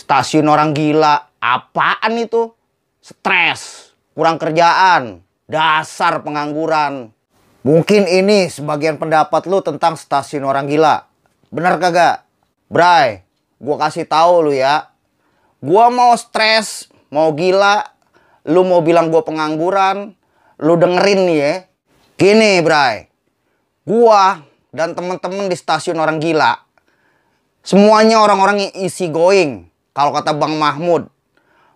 stasiun orang gila. Apaan itu? Stres, kurang kerjaan, dasar pengangguran. Mungkin ini sebagian pendapat lu tentang stasiun orang gila. benar kagak? Bray, gua kasih tahu lu ya. Gua mau stres, mau gila, lu mau bilang gua pengangguran, lu dengerin nih ya. Gini, Bray. Gua dan temen-temen di stasiun orang gila. Semuanya orang-orang easy going. Kalau kata Bang Mahmud,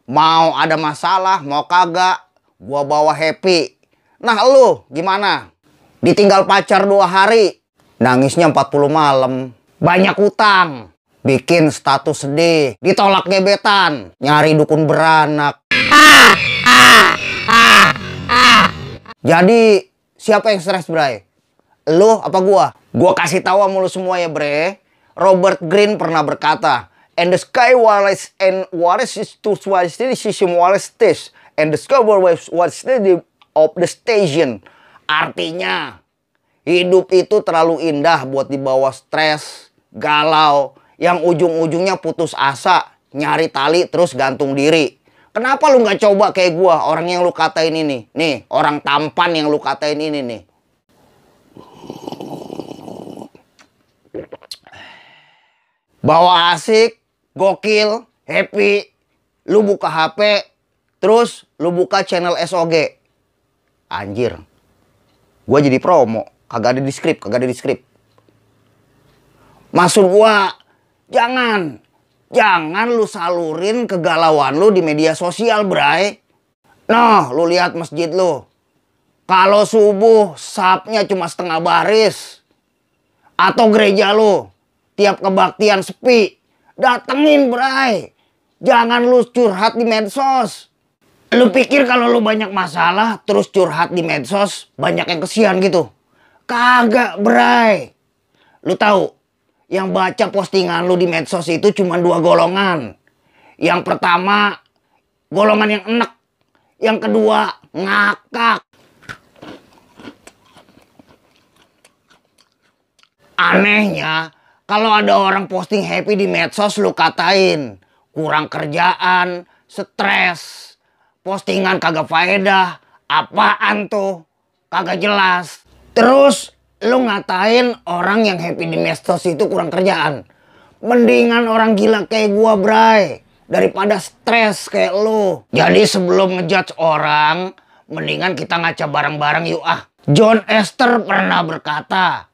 mau ada masalah, mau kagak, gua bawa happy. Nah lu gimana? Ditinggal pacar dua hari, nangisnya 40 malam, banyak utang, bikin status sedih, ditolak gebetan, nyari dukun beranak. Jadi siapa yang stres bray? Lu apa gua? Gua kasih tahu sama lu semua ya bre. Robert Green pernah berkata, And the sky wireless and wireless is to wireless system wireless test and the sky wireless the of the station. Artinya hidup itu terlalu indah buat dibawa stres, galau, yang ujung-ujungnya putus asa, nyari tali terus gantung diri. Kenapa lu nggak coba kayak gua orang yang lu katain ini? Nih, orang tampan yang lu katain ini nih. Bawa asik, gokil, happy, lu buka HP, terus lu buka channel SOG. Anjir. gue jadi promo, kagak ada di script, kagak ada di script. Maksud gua, jangan. Jangan lu salurin kegalauan lu di media sosial, bray. Nah, lu lihat masjid lu. Kalau subuh, sapnya cuma setengah baris. Atau gereja lu, tiap kebaktian sepi. Datengin, Bray. Jangan lu curhat di medsos. Lu pikir kalau lu banyak masalah terus curhat di medsos, banyak yang kesian gitu. Kagak, Bray. Lu tahu, yang baca postingan lu di medsos itu cuma dua golongan. Yang pertama, golongan yang enek. Yang kedua, ngakak. Anehnya, kalau ada orang posting happy di medsos lu katain kurang kerjaan, stres, postingan kagak faedah, apaan tuh? Kagak jelas. Terus lu ngatain orang yang happy di medsos itu kurang kerjaan. Mendingan orang gila kayak gua, Bray, daripada stres kayak lu. Jadi sebelum ngejudge orang, mendingan kita ngaca bareng-bareng yuk ah. John Esther pernah berkata,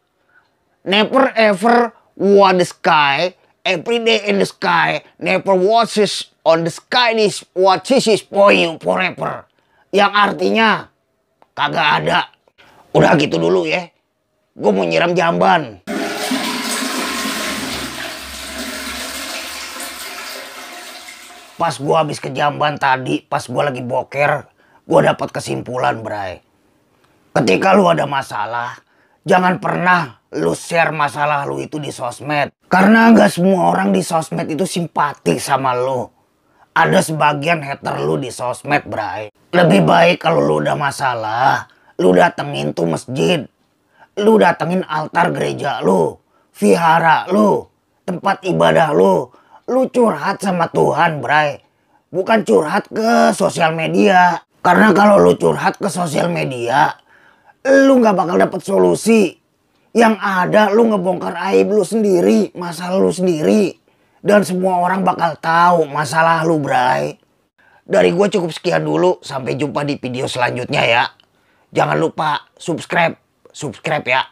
Never ever what the sky, every day in the sky, never watches on the sky is what is for you forever. Yang artinya, kagak ada. Udah gitu dulu ya. Gue mau nyiram jamban. Pas gue habis ke jamban tadi, pas gue lagi boker, gue dapat kesimpulan, Bray. Ketika lu ada masalah, Jangan pernah lu share masalah lu itu di sosmed. Karena nggak semua orang di sosmed itu simpati sama lu. Ada sebagian hater lu di sosmed, bray. Lebih baik kalau lu udah masalah, lu datengin tuh masjid. Lu datengin altar gereja lu, vihara lu, tempat ibadah lu. Lu curhat sama Tuhan, bray. Bukan curhat ke sosial media. Karena kalau lu curhat ke sosial media, lu nggak bakal dapet solusi. Yang ada lu ngebongkar aib lu sendiri, masalah lu sendiri. Dan semua orang bakal tahu masalah lu, Bray. Dari gue cukup sekian dulu, sampai jumpa di video selanjutnya ya. Jangan lupa subscribe, subscribe ya.